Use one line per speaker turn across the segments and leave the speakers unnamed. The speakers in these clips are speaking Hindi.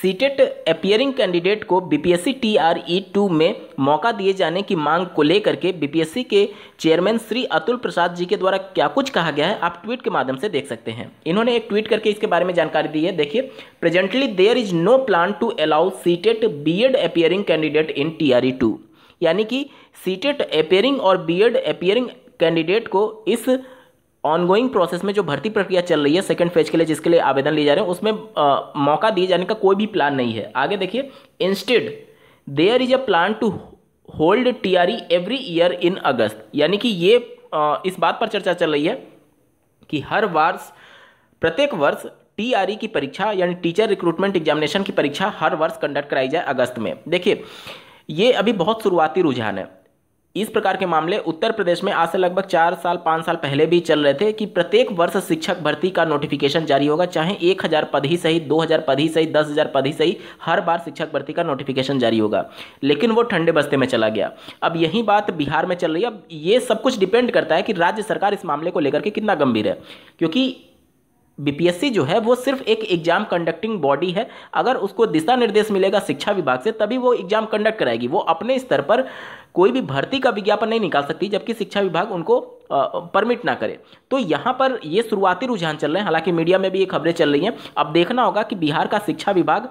सीटेट अपियरिंग कैंडिडेट को बीपीएससी टीआरई टू में मौका दिए जाने की मांग को लेकर के बीपीएससी के चेयरमैन श्री अतुल प्रसाद जी के द्वारा क्या कुछ कहा गया है आप ट्वीट के माध्यम से देख सकते हैं इन्होंने एक ट्वीट करके इसके बारे में जानकारी दी है देखिए presently there is no plan to allow CTET and appearing candidate in T two यानी कि सीटेट अपेयरिंग e और बी अपियरिंग कैंडिडेट को इस ऑनगोइंग प्रोसेस में जो भर्ती प्रक्रिया चल रही है सेकंड फेज के लिए जिसके लिए आवेदन लिए जा रहे हैं उसमें आ, मौका दिए जाने का कोई भी प्लान नहीं है आगे देखिए instead there is a plan to hold T R E every year in August यानी कि ये आ, इस बात पर चर्चा चल रही है कि हर वर्ष प्रत्येक वर्ष टीआरई e की परीक्षा यानी टीचर रिक्रूटमेंट एग्जामिनेशन की परीक्षा हर वर्ष कंडक्ट कराई जाए अगस्त में देखिए ये अभी बहुत शुरुआती रुझान है इस प्रकार के मामले उत्तर प्रदेश में आज से लगभग चार साल पाँच साल पहले भी चल रहे थे कि प्रत्येक वर्ष शिक्षक भर्ती का नोटिफिकेशन जारी होगा चाहे एक हज़ार पद ही सही दो हज़ार पद ही सही दस हज़ार पद ही सही हर बार शिक्षक भर्ती का नोटिफिकेशन जारी होगा लेकिन वो ठंडे बस्ते में चला गया अब यही बात बिहार में चल रही है अब ये सब कुछ डिपेंड करता है कि राज्य सरकार इस मामले को लेकर के कितना गंभीर है क्योंकि बीपीएससी जो है वो सिर्फ एक एग्जाम कंडक्टिंग बॉडी है अगर उसको दिशा निर्देश मिलेगा शिक्षा विभाग से तभी वो एग्जाम कंडक्ट कराएगी वो अपने स्तर पर कोई भी भर्ती का विज्ञापन नहीं निकाल सकती जबकि शिक्षा विभाग उनको परमिट ना करे तो यहाँ पर ये शुरुआती रुझान चल रहे हैं हालांकि मीडिया में भी ये खबरें चल रही हैं अब देखना होगा कि बिहार का शिक्षा विभाग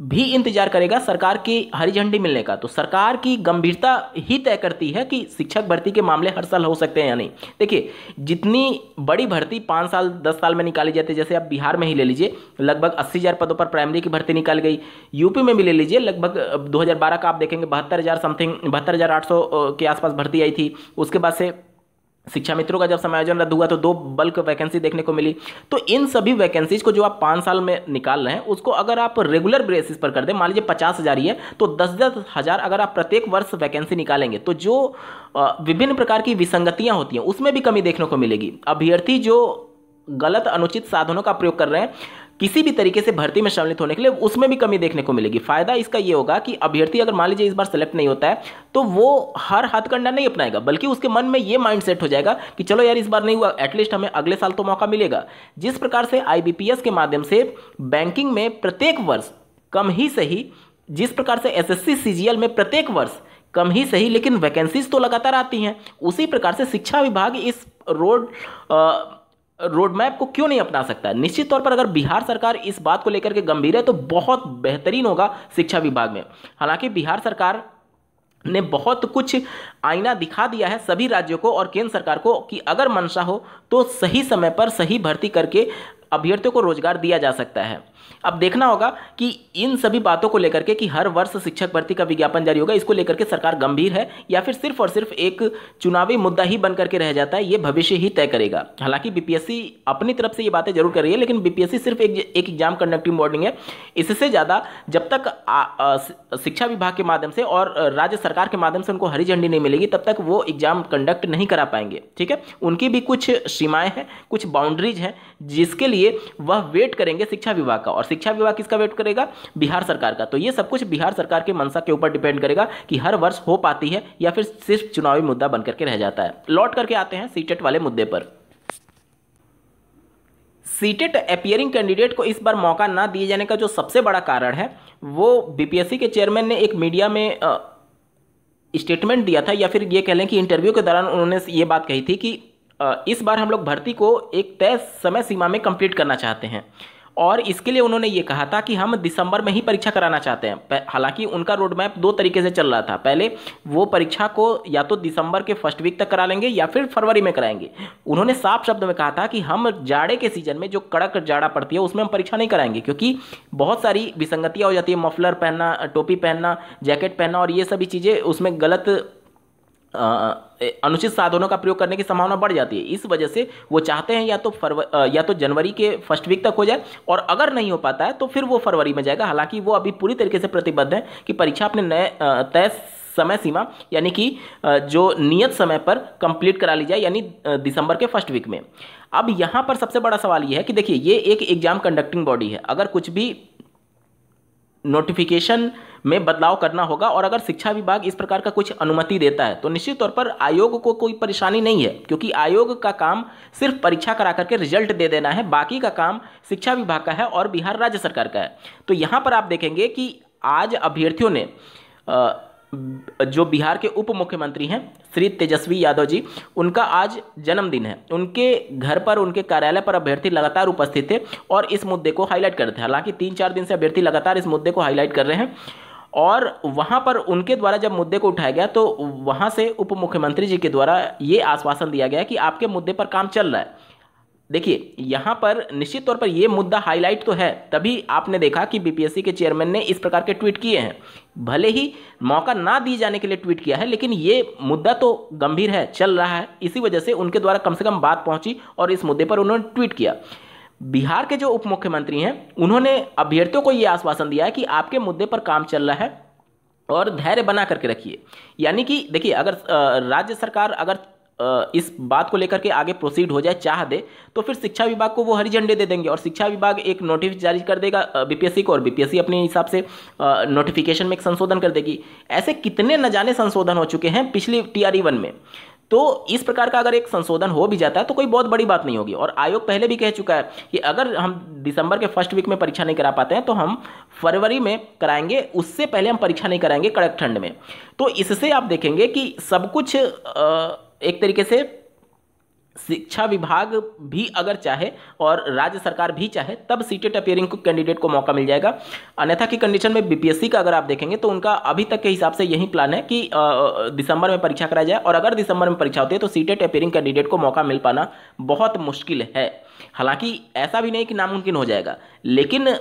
भी इंतजार करेगा सरकार की हरी झंडी मिलने का तो सरकार की गंभीरता ही तय करती है कि शिक्षक भर्ती के मामले हर साल हो सकते हैं या नहीं देखिए जितनी बड़ी भर्ती पाँच साल दस साल में निकाली जाती है जैसे आप बिहार में ही ले लीजिए लगभग अस्सी हज़ार पदों पर प्राइमरी की भर्ती निकाल गई यूपी में भी ले लीजिए लगभग दो का आप देखेंगे बहत्तर समथिंग बहत्तर के आसपास भर्ती आई थी उसके बाद से शिक्षा मित्रों का जब समायोजन रद्द हुआ तो दो बल्क वैकेंसी देखने को मिली तो इन सभी वैकेंसीज को जो आप पाँच साल में निकाल रहे हैं उसको अगर आप रेगुलर बेसिस पर कर दें मान लीजिए पचास हज़ार ही है तो दस दस हज़ार अगर आप प्रत्येक वर्ष वैकेंसी निकालेंगे तो जो विभिन्न प्रकार की विसंगतियाँ होती हैं उसमें भी कमी देखने को मिलेगी अभ्यर्थी जो गलत अनुचित साधनों का प्रयोग कर रहे हैं किसी भी तरीके से भर्ती में सम्मिलित होने के लिए उसमें भी कमी देखने को मिलेगी फायदा इसका ये होगा कि अभ्यर्थी अगर मान लीजिए इस बार सेलेक्ट नहीं होता है तो वो हर हथकंडा नहीं अपनाएगा बल्कि उसके मन में ये माइंड सेट हो जाएगा कि चलो यार इस बार नहीं हुआ एटलीस्ट हमें अगले साल तो मौका मिलेगा जिस प्रकार से आई के माध्यम से बैंकिंग में प्रत्येक वर्ष कम ही सही जिस प्रकार से एस एस में प्रत्येक वर्ष कम ही सही लेकिन वैकेंसीज तो लगातार आती हैं उसी प्रकार से शिक्षा विभाग इस रोड रोड मैप को क्यों नहीं अपना सकता निश्चित तौर पर अगर बिहार सरकार इस बात को लेकर के गंभीर है तो बहुत बेहतरीन होगा शिक्षा विभाग में हालांकि बिहार सरकार ने बहुत कुछ आईना दिखा दिया है सभी राज्यों को और केंद्र सरकार को कि अगर मनसा हो तो सही समय पर सही भर्ती करके अभ्यर्थियों को रोजगार दिया जा सकता है अब देखना होगा कि इन सभी बातों को लेकर के कि हर वर्ष शिक्षक भर्ती का विज्ञापन जारी होगा इसको लेकर के सरकार गंभीर है या फिर सिर्फ और सिर्फ एक चुनावी मुद्दा ही बनकर के रह जाता है ये भविष्य ही तय करेगा हालांकि बीपीएससी अपनी तरफ से ये बातें जरूर कर रही है लेकिन बीपीएससी सिर्फ एक एक एग्जाम कंडक्टिंग बॉडी है इससे ज़्यादा जब तक शिक्षा विभाग के माध्यम से और राज्य सरकार के माध्यम से उनको हरी झंडी नहीं मिलेगी तब तक वो एग्जाम कंडक्ट नहीं करा पाएंगे ठीक है उनकी भी कुछ सीमाएं हैं कुछ बाउंड्रीज हैं जिसके लिए लिए वह वेट करेंगे शिक्षा विभाग का और शिक्षा विभाग किसका वेट करेगा बिहार सरकार का तो ये सब कुछ बिहार सरकार के मनसा के ऊपर डिपेंड करेगा कि हर वर्ष हो पाती है या फिर सिर्फ चुनावी मुद्दा बनकर के रह जाता है लौट करके आते हैं सीटेट e वाले मुद्दे पर सीटेट अपियरिंग कैंडिडेट को इस बार मौका ना दिए जाने का जो सबसे बड़ा कारण है वो बीपीएससी के चेयरमैन ने एक मीडिया में स्टेटमेंट दिया था या फिर ये कह लें कि इंटरव्यू के दौरान उन्होंने ये बात कही थी कि इस बार हम लोग भर्ती को एक तय समय सीमा में कंप्लीट करना चाहते हैं और इसके लिए उन्होंने ये कहा था कि हम दिसंबर में ही परीक्षा कराना चाहते हैं हालांकि उनका रोड मैप दो तरीके से चल रहा था पहले वो परीक्षा को या तो दिसंबर के फर्स्ट वीक तक करा लेंगे या फिर फरवरी में कराएंगे उन्होंने साफ शब्द में कहा था कि हम जाड़े के सीजन में जो कड़क जाड़ा पड़ती है उसमें हम परीक्षा नहीं कराएंगे क्योंकि बहुत सारी विसंगतियाँ हो जाती है मफलर पहनना टोपी पहनना जैकेट पहनना और ये सभी चीज़ें उसमें गलत अनुचित साधनों का प्रयोग करने की संभावना बढ़ जाती है इस वजह से वो चाहते हैं या तो फरवरी या तो जनवरी के फर्स्ट वीक तक हो जाए और अगर नहीं हो पाता है तो फिर वो फरवरी में जाएगा हालांकि वो अभी पूरी तरीके से प्रतिबद्ध है कि परीक्षा अपने नए तय समय सीमा यानी कि जो नियत समय पर कंप्लीट करा ली जाए यानी दिसंबर के फर्स्ट वीक में अब यहाँ पर सबसे बड़ा सवाल यह है कि देखिए ये एक एग्जाम कंडक्टिंग बॉडी है अगर कुछ भी नोटिफिकेशन में बदलाव करना होगा और अगर शिक्षा विभाग इस प्रकार का कुछ अनुमति देता है तो निश्चित तौर पर आयोग को कोई परेशानी नहीं है क्योंकि आयोग का काम सिर्फ परीक्षा करा करके रिजल्ट दे देना है बाकी का काम शिक्षा विभाग का है और बिहार राज्य सरकार का है तो यहाँ पर आप देखेंगे कि आज अभ्यर्थियों ने आ, जो बिहार के उप मुख्यमंत्री हैं श्री तेजस्वी यादव जी उनका आज जन्मदिन है उनके घर पर उनके कार्यालय पर अभ्यर्थी लगातार उपस्थित थे और इस मुद्दे को हाईलाइट कर रहे थे हालांकि तीन चार दिन से अभ्यर्थी लगातार इस मुद्दे को हाईलाइट कर रहे हैं और वहाँ पर उनके द्वारा जब मुद्दे को उठाया गया तो वहाँ से उप मुख्यमंत्री जी के द्वारा ये आश्वासन दिया गया कि आपके मुद्दे पर काम चल रहा है देखिए यहाँ पर निश्चित तौर पर यह मुद्दा हाईलाइट तो है तभी आपने देखा कि बीपीएससी के चेयरमैन ने इस प्रकार के ट्वीट किए हैं भले ही मौका ना दिए जाने के लिए ट्वीट किया है लेकिन ये मुद्दा तो गंभीर है चल रहा है इसी वजह से उनके द्वारा कम से कम बात पहुंची और इस मुद्दे पर उन्होंने ट्वीट किया बिहार के जो उप मुख्यमंत्री हैं उन्होंने अभ्यर्थियों को ये आश्वासन दिया है कि आपके मुद्दे पर काम चल रहा है और धैर्य बना करके रखिए यानी कि देखिए अगर राज्य सरकार अगर इस बात को लेकर के आगे प्रोसीड हो जाए चाह दे तो फिर शिक्षा विभाग को वो हरी झंडे दे देंगे और शिक्षा विभाग एक नोटिस जारी कर देगा बीपीएससी को और बीपीएससी अपने हिसाब से नोटिफिकेशन में एक संशोधन कर देगी ऐसे कितने न जाने संशोधन हो चुके हैं पिछली टीआरई e वन में तो इस प्रकार का अगर एक संशोधन हो भी जाता है तो कोई बहुत बड़ी बात नहीं होगी और आयोग पहले भी कह चुका है कि अगर हम दिसंबर के फर्स्ट वीक में परीक्षा नहीं करा पाते हैं तो हम फरवरी में कराएंगे उससे पहले हम परीक्षा नहीं कराएंगे कड़क ठंड में तो इससे आप देखेंगे कि सब कुछ आ, एक तरीके से शिक्षा विभाग भी अगर चाहे और राज्य सरकार भी चाहे तब सीटेट अपेयरिंग कैंडिडेट को मौका मिल जाएगा अन्यथा की कंडीशन में बीपीएससी का अगर आप देखेंगे तो उनका अभी तक के हिसाब से यही प्लान है कि दिसंबर में परीक्षा कराया जाए और अगर दिसंबर में परीक्षा होती है तो सीटेट अपेयरिंग कैंडिडेट को मौका मिल पाना बहुत मुश्किल है हालांकि ऐसा भी नहीं कि नामुमकिन हो जाएगा लेकिन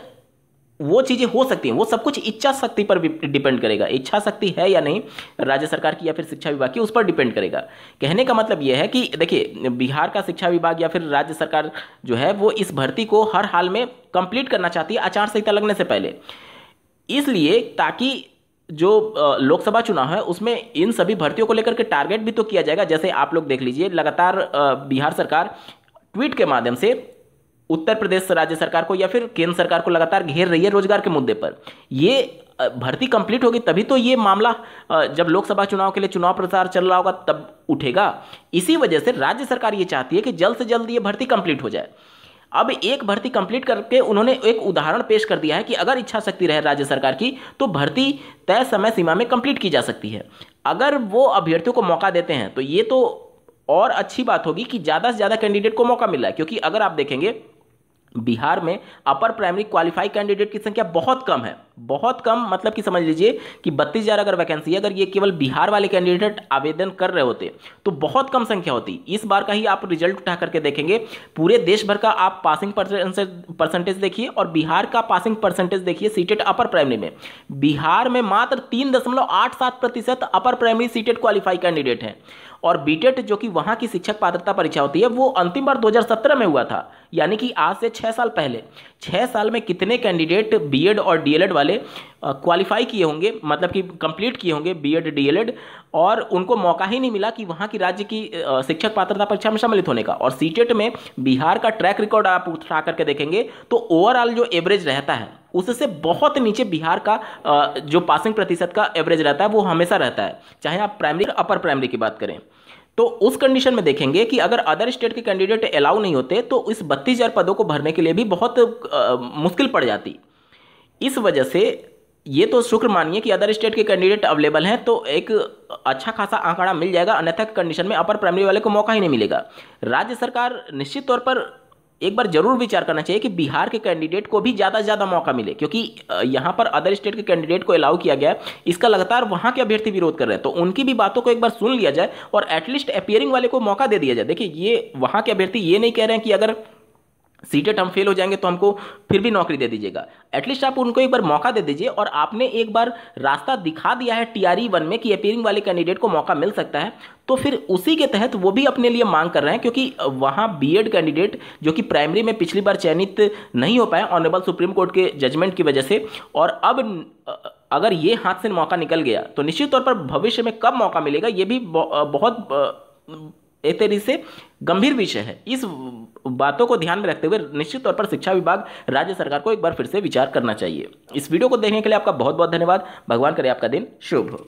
वो चीज़ें हो सकती हैं वो सब कुछ इच्छा शक्ति पर डिपेंड करेगा इच्छा शक्ति है या नहीं राज्य सरकार की या फिर शिक्षा विभाग की उस पर डिपेंड करेगा कहने का मतलब यह है कि देखिए बिहार का शिक्षा विभाग या फिर राज्य सरकार जो है वो इस भर्ती को हर हाल में कंप्लीट करना चाहती है आचार संहिता लगने से पहले इसलिए ताकि जो लोकसभा चुनाव है उसमें इन सभी भर्तियों को लेकर के टारगेट भी तो किया जाएगा जैसे आप लोग देख लीजिए लगातार बिहार सरकार ट्वीट के माध्यम से उत्तर प्रदेश राज्य सरकार को या फिर केंद्र सरकार को लगातार घेर रही है रोजगार के मुद्दे पर ये भर्ती कंप्लीट होगी तभी तो ये मामला जब लोकसभा चुनाव के लिए चुनाव प्रचार चल रहा होगा तब उठेगा इसी वजह से राज्य सरकार ये चाहती है कि जल्द से जल्द ये भर्ती कंप्लीट हो जाए अब एक भर्ती कंप्लीट करके उन्होंने एक उदाहरण पेश कर दिया है कि अगर इच्छा शक्ति रहे राज्य सरकार की तो भर्ती तय समय सीमा में कंप्लीट की जा सकती है अगर वो अभ्यर्थियों को मौका देते हैं तो ये तो और अच्छी बात होगी कि ज़्यादा से ज़्यादा कैंडिडेट को मौका मिला है क्योंकि अगर आप देखेंगे बिहार में अपर प्राइमरी क्वालिफाई कैंडिडेट की संख्या बहुत कम है बहुत कम मतलब कि समझ लीजिए कि बत्तीस हज़ार अगर वैकेंसी है अगर ये केवल बिहार वाले कैंडिडेट आवेदन कर रहे होते तो बहुत कम संख्या होती इस बार का ही आप रिजल्ट उठा करके देखेंगे पूरे देश भर का आप पासिंग परसेंटेज देखिए और बिहार का पासिंग परसेंटेज देखिए सीटेट अपर प्राइमरी में बिहार में मात्र तीन प्रतिशत upper primary CTET qualify candidate हैं और बीटेट e जो कि वहां की शिक्षक पात्रता परीक्षा होती है वो अंतिम बार 2017 में हुआ था यानी कि आज से छह साल पहले छः साल में कितने कैंडिडेट बीएड और डीएलएड वाले क्वालिफाई किए होंगे मतलब कि कंप्लीट किए होंगे बीएड डीएलएड और उनको मौका ही नहीं मिला कि वहाँ की राज्य की शिक्षक पात्रता परीक्षा में सम्मिलित होने का और सीटेट e में बिहार का ट्रैक रिकॉर्ड आप उठा करके देखेंगे तो ओवरऑल जो एवरेज रहता है उससे बहुत नीचे बिहार का जो पासिंग प्रतिशत का एवरेज रहता है वो हमेशा रहता है चाहे आप प्राइमरी अपर प्राइमरी की बात करें तो उस कंडीशन में देखेंगे कि अगर अदर स्टेट के कैंडिडेट अलाउ नहीं होते तो इस बत्तीस हज़ार पदों को भरने के लिए भी बहुत आ, मुश्किल पड़ जाती इस वजह से ये तो शुक्र मानिए कि अदर स्टेट के कैंडिडेट अवेलेबल हैं तो एक अच्छा खासा आंकड़ा मिल जाएगा अन्यथा कंडीशन में अपर प्राइमरी वाले को मौका ही नहीं मिलेगा राज्य सरकार निश्चित तौर पर एक बार जरूर विचार करना चाहिए कि बिहार के कैंडिडेट को भी ज़्यादा से ज़्यादा मौका मिले क्योंकि यहाँ पर अदर स्टेट के कैंडिडेट को अलाउ किया गया है इसका लगातार वहाँ के अभ्यर्थी विरोध कर रहे हैं तो उनकी भी बातों को एक बार सुन लिया जाए और एटलीस्ट अपियरिंग वाले को मौका दे दिया जाए देखिए ये वहाँ के अभ्यर्थी ये नहीं कह रहे हैं कि अगर सीटेट हम फेल हो जाएंगे तो हमको फिर भी नौकरी दे दीजिएगा एटलीस्ट आप उनको एक बार मौका दे दीजिए और आपने एक बार रास्ता दिखा दिया है टीआरई e वन में कि अपीयरिंग वाले कैंडिडेट को मौका मिल सकता है तो फिर उसी के तहत वो भी अपने लिए मांग कर रहे हैं क्योंकि वहाँ बी कैंडिडेट जो कि प्राइमरी में पिछली बार चयनित नहीं हो पाए ऑनरेबल सुप्रीम कोर्ट के जजमेंट की वजह से और अब अगर ये हाथ से मौका निकल गया तो निश्चित तौर पर भविष्य में कब मौका मिलेगा ये भी बहुत एक तरीके से गंभीर विषय है इस बातों को ध्यान में रखते हुए निश्चित तौर पर शिक्षा विभाग राज्य सरकार को एक बार फिर से विचार करना चाहिए इस वीडियो को देखने के लिए आपका बहुत बहुत धन्यवाद भगवान करे आपका दिन शुभ हो